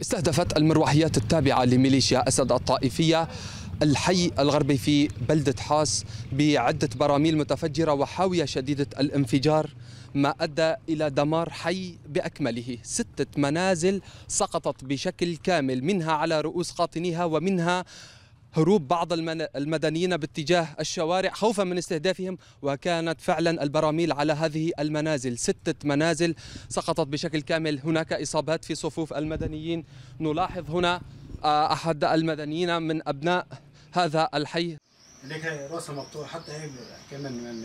استهدفت المروحيات التابعة لميليشيا أسد الطائفية الحي الغربي في بلدة حاس بعدة براميل متفجرة وحاوية شديدة الانفجار ما أدى إلى دمار حي بأكمله ستة منازل سقطت بشكل كامل منها على رؤوس قاطنيها ومنها هروب بعض المدنيين باتجاه الشوارع خوفا من استهدافهم وكانت فعلا البراميل على هذه المنازل ستة منازل سقطت بشكل كامل هناك إصابات في صفوف المدنيين نلاحظ هنا آه، أحد المدنيين من أبناء هذا الحي لك راسه مقطوع حتى كمان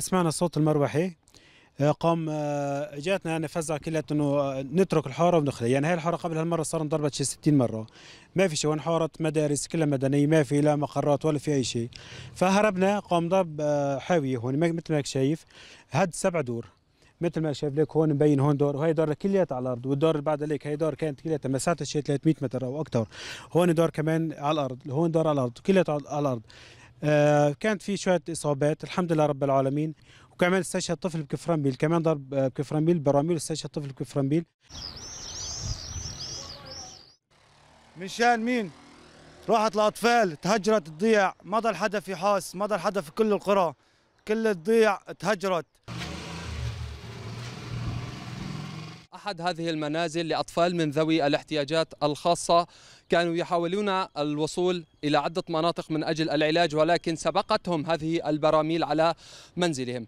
سمعنا صوت المروحي آه، قام آه، جاتنا يعني فزع كلها انه آه، نترك الحاره ونخلع يعني هاي الحاره قبل هالمره صار انضربت شي 60 مره ما في شيء وانحارت مدارس كلها مدنيه ما في لا مقرات ولا في اي شيء فهربنا قام ضرب حاويه هون مثل ما شايف هد سبع دور مثل ما شايف لك هون مبين هون دور وهي دار كلياتها على الارض والدار اللي بعد ليك هي دار كانت كلياتها مساحتها شي 300 متر او اكثر هون دار كمان على الارض هون دار على الارض كلياتها على الارض آه كانت في شويه اصابات الحمد لله رب العالمين وكمان استشهد طفل بكفرنبيل كمان ضرب آه، بكفرنبيل براميل استشهد طفل بكفرنبيل من شان مين؟ راحت الاطفال تهجرت الضيع ما ضل حدا في حاس ما ضل حدا في كل القرى كل الضيع تهجرت أحد هذه المنازل لأطفال من ذوي الاحتياجات الخاصة كانوا يحاولون الوصول إلى عدة مناطق من أجل العلاج ولكن سبقتهم هذه البراميل على منزلهم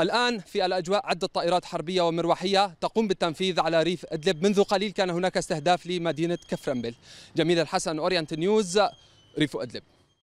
الآن في الأجواء عدة طائرات حربية ومروحية تقوم بالتنفيذ على ريف إدلب منذ قليل كان هناك استهداف لمدينة كفرنبل جميل الحسن أورينت نيوز ريف إدلب